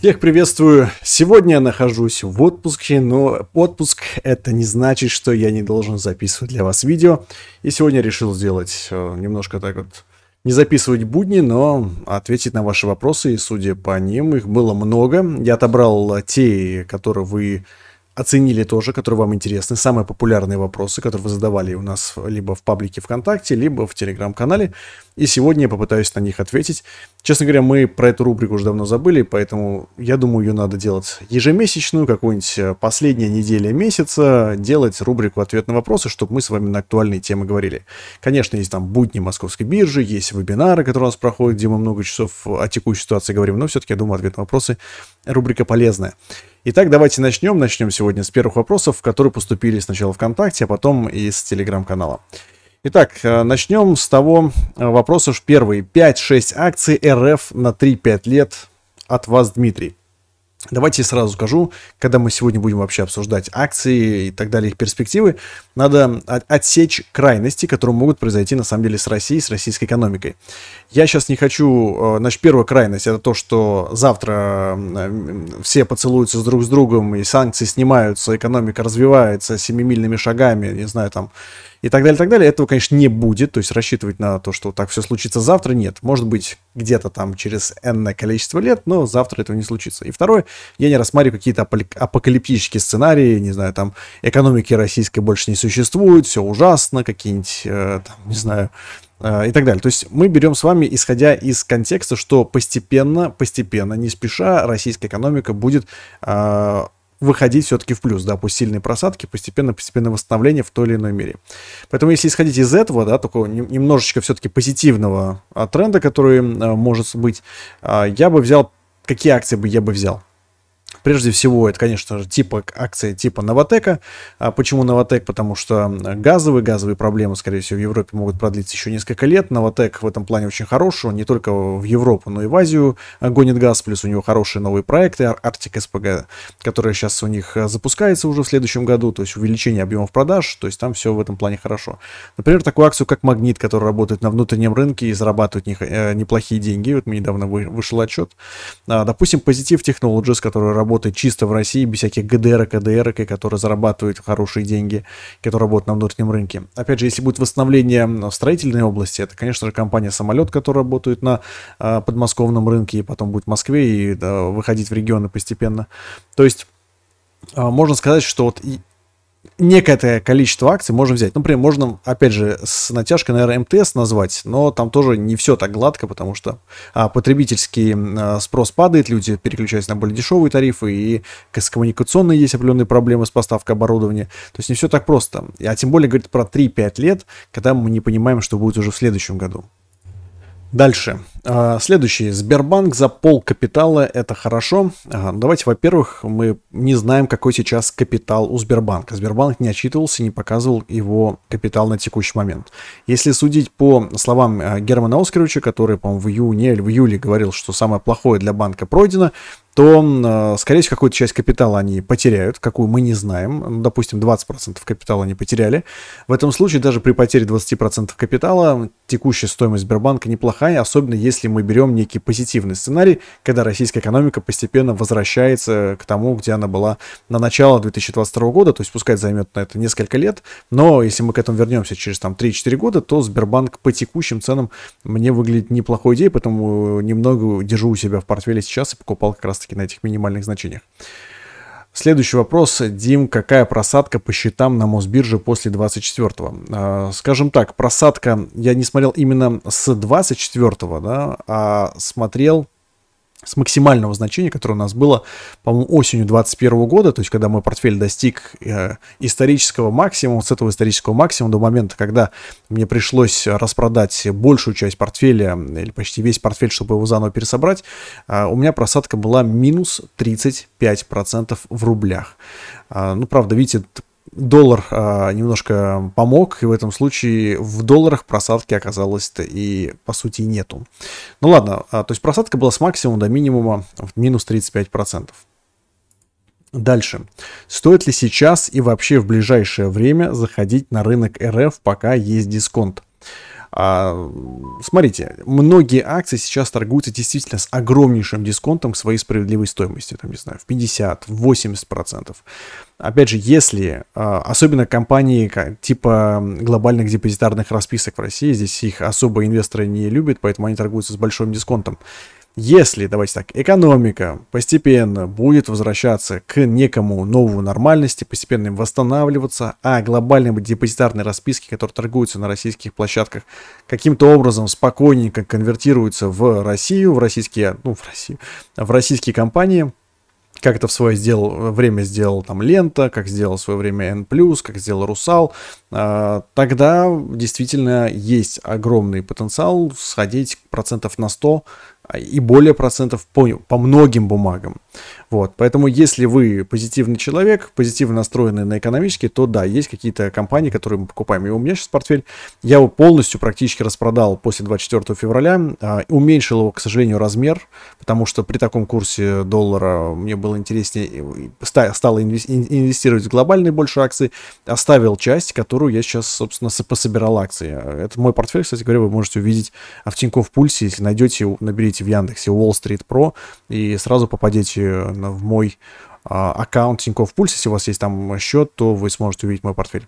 Всех приветствую. Сегодня я нахожусь в отпуске, но отпуск это не значит, что я не должен записывать для вас видео. И сегодня решил сделать э, немножко так вот, не записывать будни, но ответить на ваши вопросы. И судя по ним, их было много. Я отобрал те, которые вы оценили тоже, которые вам интересны, самые популярные вопросы, которые вы задавали у нас либо в паблике ВКонтакте, либо в Телеграм-канале. И сегодня я попытаюсь на них ответить. Честно говоря, мы про эту рубрику уже давно забыли, поэтому я думаю, ее надо делать ежемесячную, какую-нибудь э, последняя неделя месяца, делать рубрику «Ответ на вопросы», чтобы мы с вами на актуальные темы говорили. Конечно, есть там будни московской биржи, есть вебинары, которые у нас проходят, где мы много часов о текущей ситуации говорим, но все-таки, я думаю, «Ответ на вопросы» рубрика полезная. Итак, давайте начнем. Начнем сегодня с первых вопросов, которые поступили сначала ВКонтакте, а потом из Телеграм-канала. Итак, э, начнем с того э, вопроса, что первые 5-6 акций РФ на 3-5 лет от вас, Дмитрий. Давайте сразу скажу, когда мы сегодня будем вообще обсуждать акции и так далее, их перспективы, надо отсечь крайности, которые могут произойти на самом деле с Россией, с российской экономикой. Я сейчас не хочу, э, значит, первая крайность это то, что завтра э, все поцелуются друг с другом, и санкции снимаются, экономика развивается семимильными шагами, не знаю, там, и так далее, и так далее. Этого, конечно, не будет, то есть рассчитывать на то, что так все случится завтра, нет. Может быть, где-то там через энное количество лет, но завтра этого не случится. И второе, я не рассматриваю какие-то апокалиптические сценарии, не знаю, там, экономики российской больше не существует, все ужасно, какие-нибудь, э, там, не знаю, Э, и так далее. То есть мы берем с вами, исходя из контекста, что постепенно, постепенно, не спеша, российская экономика будет э, выходить все-таки в плюс, да, пусть сильные просадки, постепенно, постепенно восстановление в той или иной мере. Поэтому если исходить из этого, да, такого немножечко все-таки позитивного а, тренда, который э, может быть, э, я бы взял, какие акции бы я бы взял? Прежде всего, это, конечно же, типа акции типа Новотека. А почему Новотек? Потому что газовые, газовые проблемы, скорее всего, в Европе могут продлиться еще несколько лет. Новотек в этом плане очень хороший. Он не только в Европу, но и в Азию гонит газ. Плюс у него хорошие новые проекты. Арктик СПГ, которые сейчас у них э, запускается уже в следующем году. То есть увеличение объемов продаж. То есть там все в этом плане хорошо. Например, такую акцию, как Магнит, который работает на внутреннем рынке и зарабатывает них э, неплохие деньги. Вот мне недавно вышел отчет. А, допустим, Positive Technologies, который работает работает чисто в России, без всяких ГДР, КДР, которые зарабатывают хорошие деньги, которые работают на внутреннем рынке. Опять же, если будет восстановление в строительной области, это, конечно же, компания «Самолет», которая работает на а, подмосковном рынке, и потом будет в Москве и выходить в регионы постепенно. То есть а, можно сказать, что вот и некоторое количество акций можно взять. Ну, например, можно, опять же, с натяжкой, наверное, МТС назвать, но там тоже не все так гладко, потому что а, потребительский а, спрос падает, люди переключаются на более дешевые тарифы, и с коммуникационной есть определенные проблемы с поставкой оборудования. То есть не все так просто. А тем более, говорит, про 3-5 лет, когда мы не понимаем, что будет уже в следующем году. Дальше. А, следующий. Сбербанк за пол капитала – это хорошо. А, давайте, во-первых, мы не знаем, какой сейчас капитал у Сбербанка. Сбербанк не отчитывался, не показывал его капитал на текущий момент. Если судить по словам а, Германа Оскаровича, который, по-моему, в июне или в июле говорил, что самое плохое для банка пройдено, то, скорее всего, какую-то часть капитала они потеряют, какую мы не знаем. допустим, 20% капитала они потеряли. В этом случае даже при потере 20% капитала текущая стоимость Сбербанка неплохая, особенно если если мы берем некий позитивный сценарий, когда российская экономика постепенно возвращается к тому, где она была на начало 2022 года, то есть пускай займет на это несколько лет, но если мы к этому вернемся через там 3-4 года, то Сбербанк по текущим ценам мне выглядит неплохой идеей, поэтому немного держу у себя в портфеле сейчас и покупал как раз-таки на этих минимальных значениях. Следующий вопрос, Дим, какая просадка по счетам на Мосбирже после 24-го? А, скажем так, просадка я не смотрел именно с 24-го, да, а смотрел с максимального значения, которое у нас было, по-моему, осенью 2021 года, то есть когда мой портфель достиг э, исторического максимума, с этого исторического максимума до момента, когда мне пришлось распродать большую часть портфеля, или почти весь портфель, чтобы его заново пересобрать, э, у меня просадка была минус 35% в рублях. Э, ну, правда, видите, доллар э, немножко помог, и в этом случае в долларах просадки оказалось-то и по сути нету. Ну ладно, э, то есть просадка была с максимума до минимума в минус 35%. Дальше. Стоит ли сейчас и вообще в ближайшее время заходить на рынок РФ, пока есть дисконт? А, смотрите, многие акции сейчас торгуются действительно с огромнейшим дисконтом к своей справедливой стоимости, там, не знаю, в 50, в 80 процентов. Опять же, если, а, особенно компании типа глобальных депозитарных расписок в России, здесь их особо инвесторы не любят, поэтому они торгуются с большим дисконтом. Если, давайте так, экономика постепенно будет возвращаться к некому новому нормальности, постепенно восстанавливаться, а глобальные депозитарные расписки, которые торгуются на российских площадках, каким-то образом спокойненько конвертируются в Россию, в российские, ну, в Россию, в российские компании, как это в свое сделал, время сделал там Лента, как сделал в свое время N+, как сделал Русал, а, тогда действительно есть огромный потенциал сходить процентов на 100 и более процентов по, по многим бумагам. Вот, поэтому если вы позитивный человек, позитивно настроенный на экономический, то да, есть какие-то компании, которые мы покупаем. И у меня сейчас портфель, я его полностью практически распродал после 24 февраля, а, уменьшил его, к сожалению, размер, потому что при таком курсе доллара мне было интереснее, стало инвестировать в глобальные больше акции, оставил часть, которую я сейчас, собственно, пособирал акции. Это мой портфель, кстати говоря, вы можете увидеть в Тинькофф Пульсе, если найдете, наберите в Яндексе Wall Street Pro и сразу попадете в мой а, аккаунт Тинькофф Пульс. Если у вас есть там счет, то вы сможете увидеть мой портфель.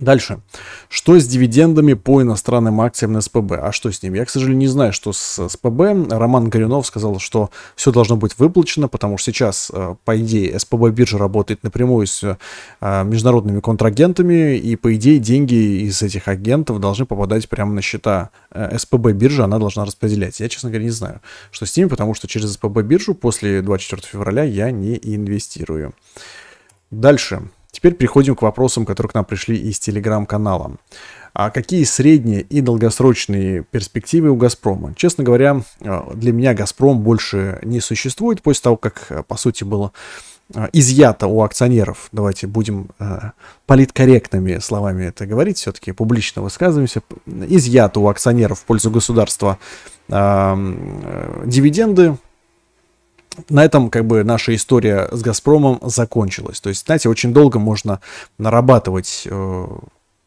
Дальше. Что с дивидендами по иностранным акциям на СПБ? А что с ним? Я, к сожалению, не знаю, что с СПБ. Роман Горюнов сказал, что все должно быть выплачено, потому что сейчас, э, по идее, СПБ биржа работает напрямую с э, международными контрагентами, и, по идее, деньги из этих агентов должны попадать прямо на счета э, СПБ биржи, она должна распределять. Я, честно говоря, не знаю, что с ними, потому что через СПБ биржу после 24 февраля я не инвестирую. Дальше. Теперь переходим к вопросам, которые к нам пришли из телеграм-канала. А какие средние и долгосрочные перспективы у «Газпрома»? Честно говоря, э, для меня «Газпром» больше не существует после того, как, э, по сути, было э, изъято у акционеров. Давайте будем политкорректными словами это говорить, все-таки публично высказываемся. Изъято у акционеров в пользу государства дивиденды, на этом как бы наша история с «Газпромом» закончилась. То есть, знаете, очень долго можно нарабатывать э,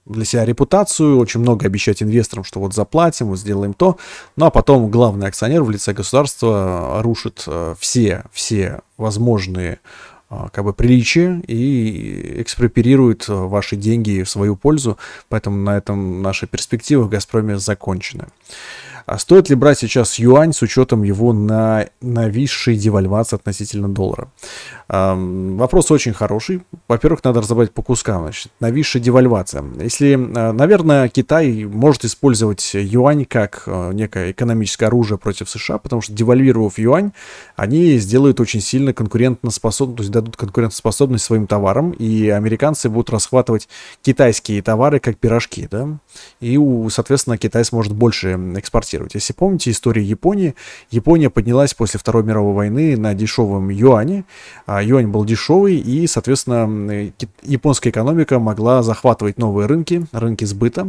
для себя репутацию, очень много обещать инвесторам, что вот заплатим, вот сделаем то, ну а потом главный акционер в лице государства э, рушит э, все, все возможные как бы приличия и экспроприирует ваши деньги в свою пользу, поэтому на этом наши перспективы в «Газпроме» закончены. А стоит ли брать сейчас юань с учетом его на нависшей девальвации относительно доллара? Эм, вопрос очень хороший. Во-первых, надо разобрать по кускам. Значит, нависшая девальвация. Если, а, наверное, Китай может использовать юань как а, некое экономическое оружие против США, потому что девальвировав юань, они сделают очень сильно конкурентоспособность, то есть дадут конкурентоспособность своим товарам, и американцы будут расхватывать китайские товары как пирожки, да, и, соответственно, Китай сможет больше экспортировать инвестировать. Если помните историю Японии, Япония поднялась после Второй мировой войны на дешевом юане. А, юань был дешевый, и, соответственно, э, японская экономика могла захватывать новые рынки, рынки сбыта.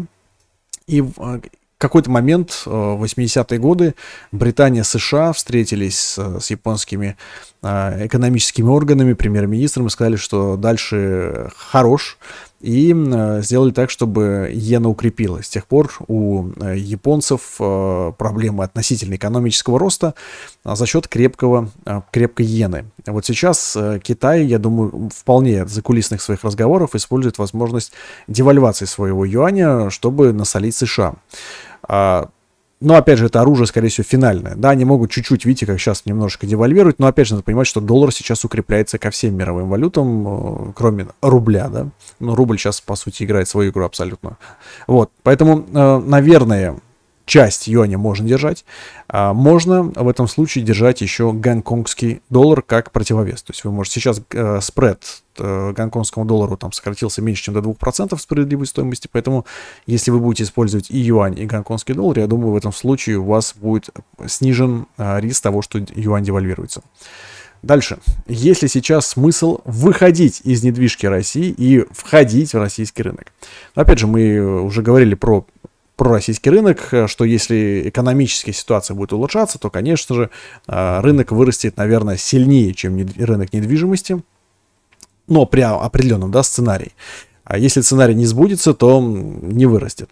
И в а, какой-то момент, 80-е э, годы, Британия, США встретились с, с японскими а, экономическими органами, премьер-министром и сказали, что дальше хорош, и э, сделали так, чтобы иена укрепилась. С тех пор у э, японцев э, проблемы относительно экономического роста а, за счет крепкого, крепкой иены. Вот сейчас Китай, я думаю, вполне от закулисных своих разговоров использует возможность девальвации своего юаня, чтобы насолить США. А, но, опять же, это оружие, скорее всего, финальное. Да, они могут чуть-чуть, видите, как сейчас немножко девальвировать, но, опять же, надо понимать, что доллар сейчас укрепляется ко всем мировым валютам, э, кроме рубля, да. Но рубль сейчас, по сути, играет свою игру абсолютно. Вот, поэтому, э, наверное, часть юаня можно держать. А можно в этом случае держать еще гонконгский доллар как противовес. То есть вы можете сейчас э, спред э, гонконгскому доллару там сократился меньше, чем до 2% справедливой стоимости, поэтому если вы будете использовать и юань, и гонконгский доллар, я думаю, в этом случае у вас будет снижен э, риск того, что юань девальвируется. Дальше. Есть ли сейчас смысл выходить из недвижки России и входить в российский рынок? опять же, мы уже говорили про про российский рынок, э, что если экономическая ситуация будет улучшаться, то, конечно же, э, рынок вырастет, наверное, сильнее, чем рынок недвижимости, но при определенном да, сценарии. А если сценарий не сбудется, то не вырастет.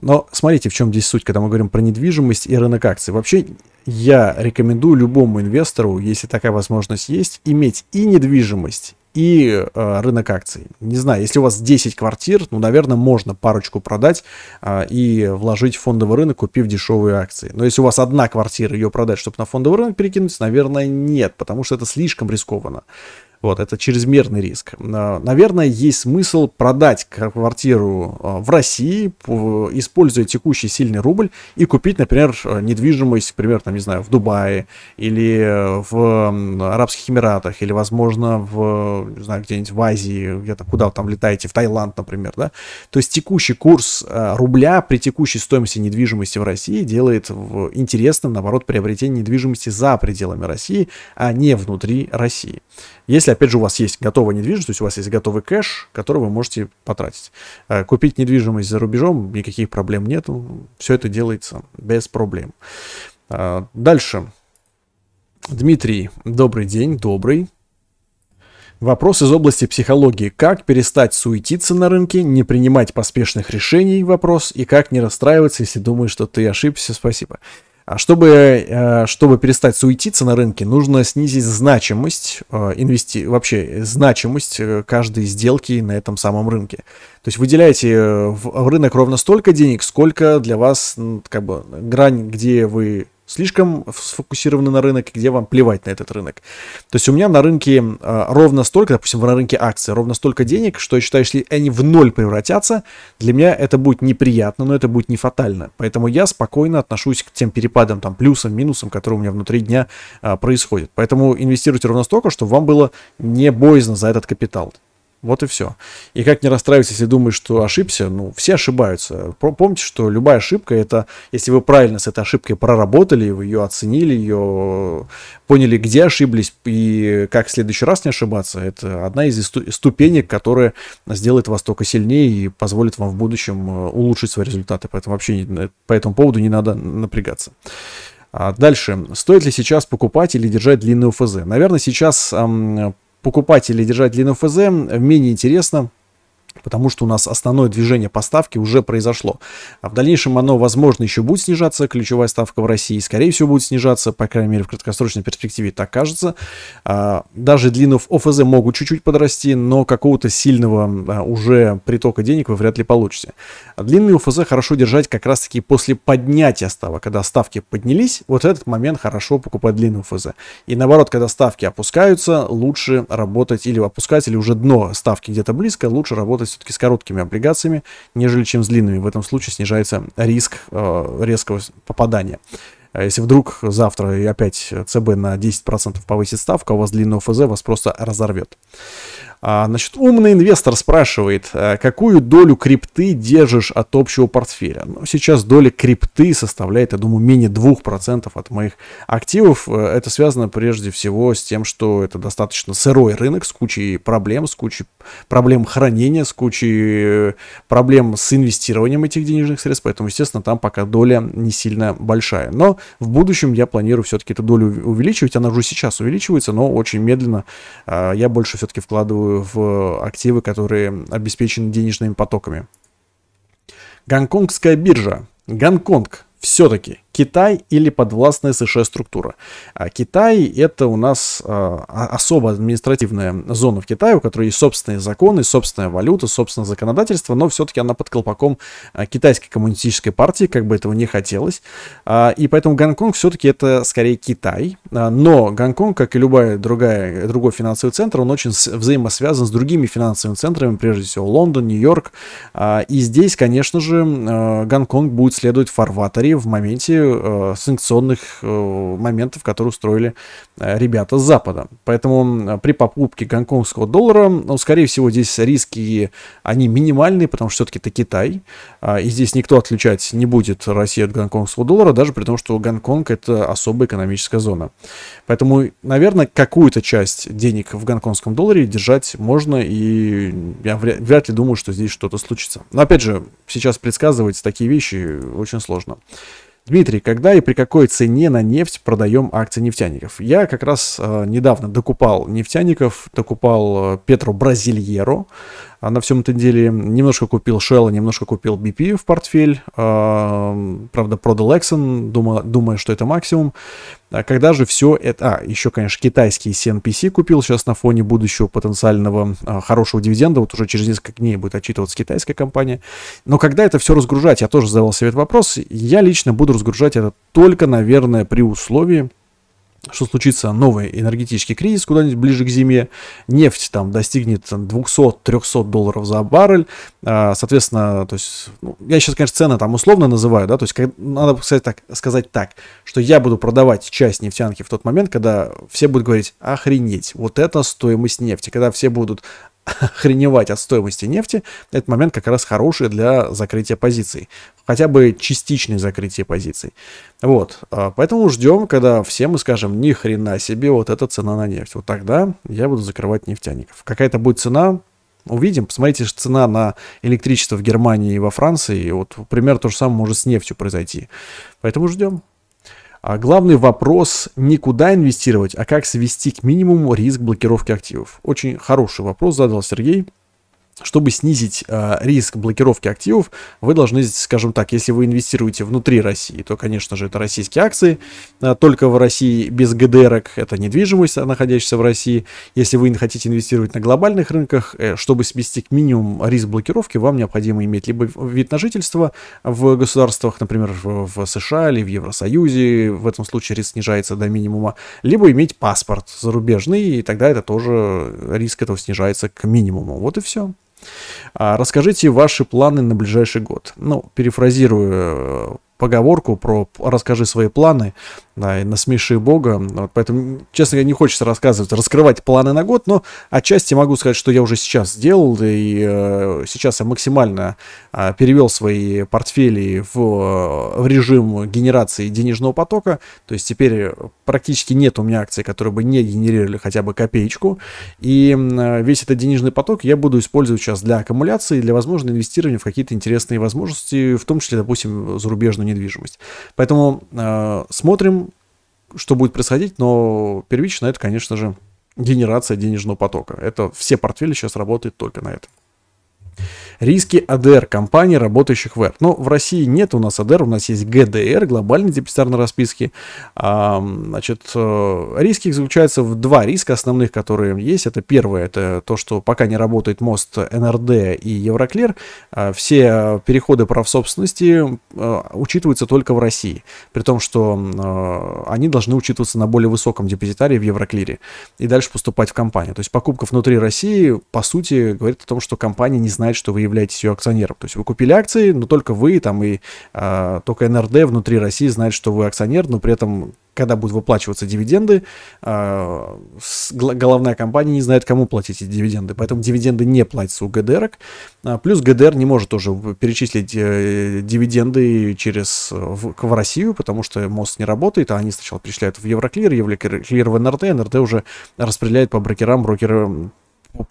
Но смотрите, в чем здесь суть, когда мы говорим про недвижимость и рынок акций. Вообще, я рекомендую любому инвестору, если такая возможность есть, иметь и недвижимость, и э, рынок акций. Не знаю, если у вас 10 квартир, ну, наверное, можно парочку продать э, и вложить в фондовый рынок, купив дешевые акции. Но если у вас одна квартира, ее продать, чтобы на фондовый рынок перекинуть, наверное, нет, потому что это слишком рискованно. Вот, это чрезмерный риск. Наверное, есть смысл продать квартиру э, в России, используя текущий сильный рубль, и купить, например, э, недвижимость, например, там, не знаю, в Дубае или э, в Арабских Эмиратах, или, возможно, в, не знаю, где-нибудь в Азии, где-то куда вы там летаете, в Таиланд, например, да. То есть текущий курс рубля при текущей стоимости недвижимости в России делает интересным, наоборот, приобретение недвижимости за пределами России, а не внутри России. Если опять же, у вас есть готовая недвижимость, то есть у вас есть готовый кэш, который вы можете потратить. Э, купить недвижимость за рубежом, никаких проблем нет, ну, все это делается без проблем. Э, дальше. Дмитрий, добрый день, добрый. Вопрос из области психологии. Как перестать суетиться на рынке, не принимать поспешных решений? Вопрос. И как не расстраиваться, если думаешь, что ты ошибся? Спасибо. А Чтобы, э, чтобы перестать суетиться на рынке, нужно снизить значимость, э, инвести... вообще значимость э, каждой сделки на этом самом рынке. То есть выделяете в рынок ровно столько денег, сколько для вас как бы, грань, где вы слишком сфокусированы на рынок, где вам плевать на этот рынок. То есть у меня на рынке э, ровно столько, допустим, на рынке акций, ровно столько денег, что я считаю, если они в ноль превратятся, для меня это будет неприятно, но это будет не фатально. Поэтому я спокойно отношусь к тем перепадам, там, плюсам, минусам, которые у меня внутри дня э, происходят. Поэтому инвестируйте ровно столько, чтобы вам было не боязно за этот капитал. Вот и все. И как не расстраиваться, если думаешь, что ошибся, ну, все ошибаются. Помните, что любая ошибка, это, если вы правильно с этой ошибкой проработали, вы ее оценили, ее поняли, где ошиблись и как в следующий раз не ошибаться, это одна из ступенек, которая сделает вас только сильнее и позволит вам в будущем э, улучшить свои результаты. Поэтому вообще э, по этому поводу не надо напрягаться. А дальше. Стоит ли сейчас покупать или держать длинную ФЗ? Наверное, сейчас эм, Покупать или держать ФЗ э, менее интересно, потому что у нас основное движение поставки уже произошло. А в дальнейшем оно, возможно, еще будет снижаться, ключевая ставка в России, скорее всего, будет снижаться, по крайней мере, в краткосрочной перспективе так кажется. А, даже длинов ОФЗ могут чуть-чуть подрасти, но какого-то сильного а, уже притока денег вы вряд ли получите. А длинный УФЗ хорошо держать как раз-таки после поднятия ставок. Когда ставки поднялись, вот этот момент хорошо покупать длинный УФЗ. И наоборот, когда ставки опускаются, лучше работать или опускать, или уже дно ставки где-то близко, лучше работать все-таки с короткими облигациями, нежели чем с длинными. В этом случае снижается риск э, резкого попадания. А если вдруг завтра и опять ЦБ на 10% повысит ставку, а у вас длинный ОФЗ вас просто разорвет. А, значит, умный инвестор спрашивает, э, какую долю крипты держишь от общего портфеля? Ну, сейчас доля крипты составляет, я думаю, менее 2% от моих активов. Э, это связано прежде всего с тем, что это достаточно сырой рынок с кучей проблем, с кучей проблем хранения, с кучей э, проблем с инвестированием этих денежных средств. Поэтому, естественно, там пока доля не сильно большая. Но в будущем я планирую все-таки эту долю увеличивать. Она уже сейчас увеличивается, но очень медленно. Я больше все-таки вкладываю в активы, которые обеспечены денежными потоками. Гонконгская биржа. Гонконг все-таки Китай или подвластная США структура. А Китай это у нас а, а, особо административная зона в Китае, у которой есть собственные законы, собственная валюта, собственное законодательство, но все-таки она под колпаком а, китайской коммунистической партии, как бы этого не хотелось. А, и поэтому Гонконг все-таки это скорее Китай. А, но Гонконг, как и любая другая, другой финансовый центр, он очень взаимосвязан с другими финансовыми центрами, прежде всего Лондон, Нью-Йорк. А, и здесь, конечно же, а, Гонконг будет следовать в фарватере в моменте э, санкционных э, моментов, которые устроили э, ребята с Запада. Поэтому э, при покупке гонконгского доллара, ну, скорее всего, здесь риски, они минимальные, потому что все-таки это Китай, э, и здесь никто отличать не будет Россию от гонконгского доллара, даже при том, что Гонконг – это особая экономическая зона. Поэтому, наверное, какую-то часть денег в гонконгском долларе держать можно, и я вряд, вряд ли думаю, что здесь что-то случится. Но, опять же, сейчас предсказывать такие вещи очень сложно. Дмитрий, когда и при какой цене на нефть продаем акции нефтяников? Я как раз э, недавно докупал нефтяников, докупал э, Петру Бразильеру. А на всем этом деле. Немножко купил Shell, немножко купил BP в портфель. А, правда, продал Exxon, думая, думая, что это максимум. А когда же все это... А, еще, конечно, китайский CNPC купил сейчас на фоне будущего потенциального хорошего дивиденда. Вот уже через несколько дней будет отчитываться китайская компания. Но когда это все разгружать? Я тоже задавал себе этот вопрос. Я лично буду разгружать это только, наверное, при условии, что случится новый энергетический кризис куда-нибудь ближе к зиме, нефть там достигнет 200-300 долларов за баррель, а, соответственно, то есть, ну, я сейчас, конечно, цены там условно называю, да, то есть, надо сказать так, сказать так, что я буду продавать часть нефтянки в тот момент, когда все будут говорить, охренеть, вот это стоимость нефти, когда все будут охреневать от стоимости нефти, этот момент как раз хороший для закрытия позиций. Хотя бы частичное закрытие позиций. Вот. А, поэтому ждем, когда все мы скажем, ни хрена себе, вот эта цена на нефть. Вот тогда я буду закрывать нефтяников. Какая то будет цена, увидим. Посмотрите, цена на электричество в Германии и во Франции. вот пример то же самое может с нефтью произойти. Поэтому ждем. А главный вопрос не куда инвестировать, а как свести к минимуму риск блокировки активов. Очень хороший вопрос задал Сергей чтобы снизить э, риск блокировки активов, вы должны, скажем так, если вы инвестируете внутри России, то, конечно же, это российские акции, э, только в России без ГДР, это недвижимость, э, находящаяся в России. Если вы не хотите инвестировать на глобальных рынках, э, чтобы сместить минимум риск блокировки, вам необходимо иметь либо вид на жительство в государствах, например, в, в США или в Евросоюзе, в этом случае риск снижается до минимума, либо иметь паспорт зарубежный, и тогда это тоже э, риск этого снижается к минимуму. Вот и все. А, расскажите ваши планы на ближайший год. Ну, перефразирую э, поговорку про «расскажи свои планы», да, и «насмеши Бога». Вот, поэтому, честно говоря, не хочется рассказывать, раскрывать планы на год, но отчасти могу сказать, что я уже сейчас сделал, и э, сейчас я максимально э, перевел свои портфели в, в режим генерации денежного потока, то есть теперь практически нет у меня акций, которые бы не генерировали хотя бы копеечку, и э, весь этот денежный поток я буду использовать сейчас для аккумуляции, для возможного инвестирования в какие-то интересные возможности, в том числе, допустим, зарубежную недвижимость. Поэтому э, смотрим, что будет происходить, но первично это, конечно же, генерация денежного потока. Это все портфели сейчас работают только на это. Риски АДР компаний, работающих в РФ. Но ну, в России нет у нас АДР, у нас есть ГДР, глобальные депозитарные расписки. А, значит, э, риски заключаются в два риска основных, которые есть. Это первое, это то, что пока не работает мост НРД и Евроклер, а все переходы прав собственности э, учитываются только в России. При том, что э, они должны учитываться на более высоком депозитарии в Евроклире и дальше поступать в компанию. То есть покупка внутри России, по сути, говорит о том, что компания не знает, что вы являетесь являетесь ее акционером. То есть вы купили акции, но только вы там и а, только НРД внутри России знает, что вы акционер, но при этом, когда будут выплачиваться дивиденды, а, с, головная компания не знает, кому платить эти дивиденды. Поэтому дивиденды не платятся у ГДР. А, плюс ГДР не может тоже перечислить э, дивиденды через в, в Россию, потому что мост не работает, а они сначала перечисляют в Евроклир, Евроклир в НРД, НРД уже распределяет по брокерам, брокеры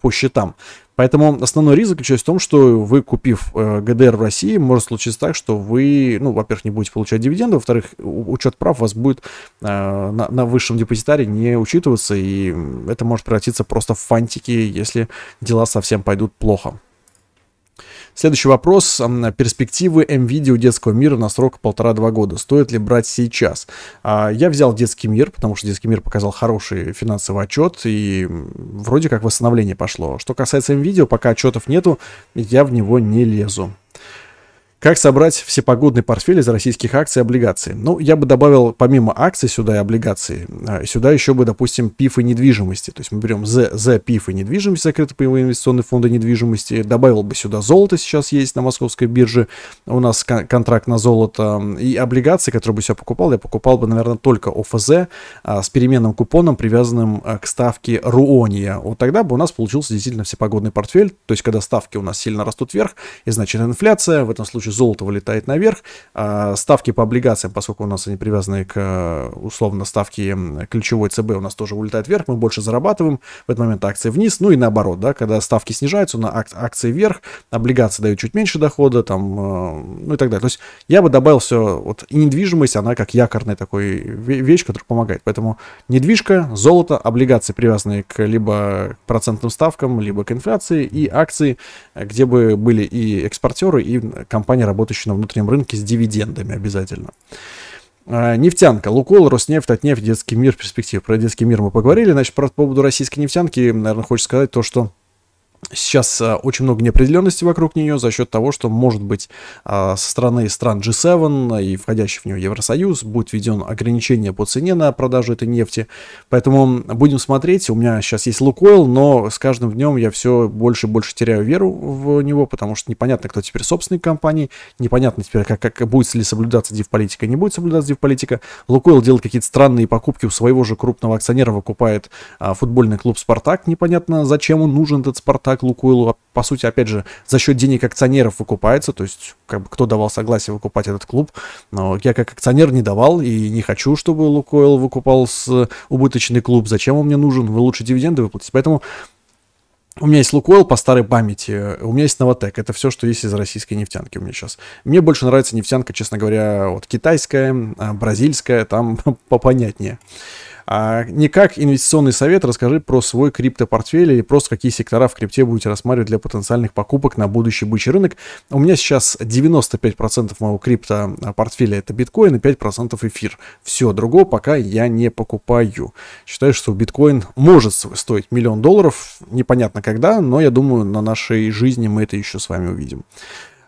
по счетам. Поэтому основной риск заключается в том, что вы, купив э, ГДР в России, может случиться так, что вы, ну, во-первых, не будете получать дивиденды, во-вторых, учет прав вас будет э, на, на высшем депозитарии не учитываться, и это может превратиться просто в фантики, если дела совсем пойдут плохо. Следующий вопрос. Перспективы м детского мира на срок полтора-два года. Стоит ли брать сейчас? А, я взял детский мир, потому что детский мир показал хороший финансовый отчет, и вроде как восстановление пошло. Что касается м пока отчетов нету, я в него не лезу. Как собрать всепогодный портфель из российских акций и облигаций? Ну, я бы добавил помимо акций сюда и облигаций, а, сюда еще бы, допустим, ПИФ и недвижимости. То есть мы берем за за ПИФ и недвижимость, закрытый паевые инвестиционные фонды недвижимости. Добавил бы сюда золото сейчас есть на московской бирже. У нас кон- контракт на золото и облигации, которые бы я покупал. Я покупал бы, наверное, только ОФЗ а, с переменным купоном, привязанным а, к ставке Руония. Вот тогда бы у нас получился действительно всепогодный портфель. То есть когда ставки у нас сильно растут вверх, и значит инфляция, в этом случае еще золото вылетает наверх. А, ставки по облигациям, поскольку у нас они привязаны к, э, условно, ставке ключевой ЦБ, у нас тоже улетает вверх, мы больше зарабатываем. В этот момент акции вниз, ну и наоборот, да, когда ставки снижаются, на ак- акции вверх, облигации дают чуть меньше дохода, там, э, ну и так далее. То есть я бы добавил все, вот и недвижимость, она как якорная такой вещь, которая помогает. Поэтому недвижка, золото, облигации, привязанные к либо процентным ставкам, либо к инфляции, и акции, где бы были и экспортеры, и компании компания, работающая на внутреннем рынке с дивидендами обязательно. А, нефтянка, Лукол, Роснефть, Отнефть, Детский мир, перспектив. Про детский мир мы поговорили. Значит, про, по поводу российской нефтянки, наверное, хочется сказать то, что Сейчас э, очень много неопределенности вокруг нее за счет того, что, может быть, а, со стороны стран G7 и входящих в нее Евросоюз будет введен ограничение по цене на продажу этой нефти. Поэтому будем смотреть. У меня сейчас есть Лукойл, но с каждым днем я все больше и больше теряю веру в него, потому что непонятно, кто теперь собственник компании, непонятно теперь, как, как будет ли соблюдаться политика не будет соблюдаться див-политика. Лукойл делает какие-то странные покупки у своего же крупного акционера, выкупает а, футбольный клуб «Спартак». Непонятно, зачем он нужен этот «Спартак» так Лукойл, а, по сути, опять же, за счет денег акционеров выкупается, то есть, как бы, кто давал согласие выкупать этот клуб, но я как акционер не давал и не хочу, чтобы Лукойл выкупал с э, убыточный клуб, зачем он мне нужен, вы лучше дивиденды выплатите, поэтому у меня есть Лукойл по старой памяти, э, у меня есть Новотек, это все, что есть из российской нефтянки у меня сейчас. Мне больше нравится нефтянка, честно говоря, вот китайская, а, бразильская, там попонятнее. А не как инвестиционный совет, расскажи про свой криптопортфель или просто какие сектора в крипте будете рассматривать для потенциальных покупок на будущий бычий рынок. У меня сейчас 95% моего криптопортфеля а, это биткоин и 5% эфир. Все, другого пока я не покупаю. Считаю, что биткоин может стоить миллион долларов, непонятно когда, но я думаю, на нашей жизни мы это еще с вами увидим.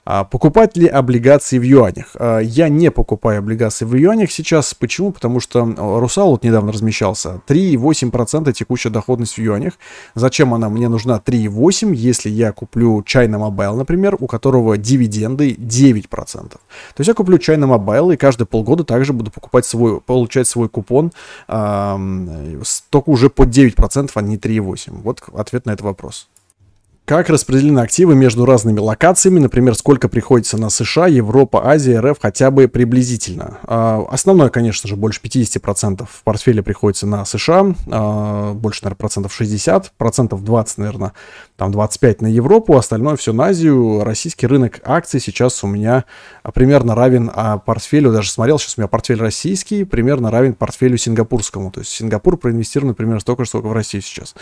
А покупать ли облигации в юанях? А, я не покупаю облигации в юанях сейчас. Почему? Потому что а, Русал вот недавно размещался. 3,8% текущая доходность в юанях. Зачем она мне нужна 3,8, если я куплю China Mobile, например, у которого дивиденды 9%. То есть я куплю China Mobile и каждые полгода также буду покупать свой, получать свой купон эм, только уже под 9%, а не 3,8. Вот ответ на этот вопрос. Как распределены активы между разными локациями, например, сколько приходится на США, Европа, Азия, РФ, хотя бы приблизительно. А, основное, конечно же, больше 50% в портфеле приходится на США, а, больше, наверное, процентов 60, процентов 20, наверное, там 25 на Европу, остальное все на Азию. Российский рынок акций сейчас у меня а, примерно равен портфелю, даже смотрел, сейчас у меня портфель российский, примерно равен портфелю сингапурскому. То есть Сингапур проинвестирован примерно столько, же, сколько в России сейчас.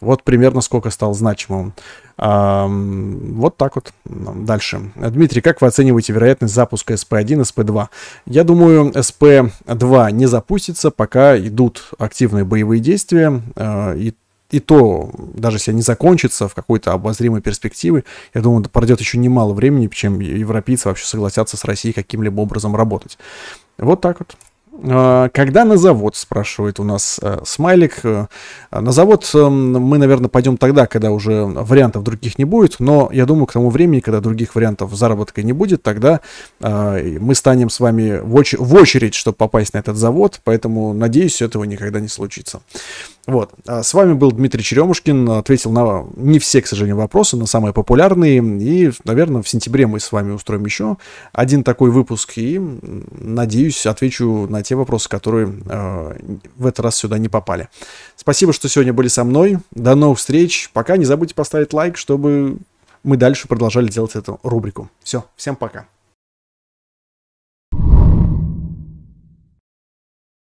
Вот примерно сколько стал значимым. Вот так вот. Дальше. Дмитрий, как вы оцениваете вероятность запуска SP1, SP2? Я думаю, SP2 не запустится, пока идут активные боевые действия. Э, и и то, даже если они закончатся в какой-то обозримой перспективе, я думаю, пройдет еще немало времени, чем европейцы вообще согласятся с Россией каким-либо образом работать. Вот так вот. А, когда на завод, спрашивает у нас э, смайлик. Э, на завод эм, мы, наверное, пойдем тогда, когда уже вариантов других не будет, но я думаю, к тому времени, когда других вариантов заработка не будет, тогда а, мы станем с вами в очередь, чтобы попасть на этот завод, поэтому, надеюсь, этого никогда не случится. Вот. А с вами был Дмитрий Черемушкин. Ответил на не все, к сожалению, вопросы, на самые популярные. И, наверное, в сентябре мы с вами устроим еще один такой выпуск. И, надеюсь, отвечу на те вопросы, которые э, в этот раз сюда не попали. Спасибо, что сегодня были со мной. До новых встреч. Пока не забудьте поставить лайк, чтобы мы дальше продолжали делать эту рубрику. Все, всем пока.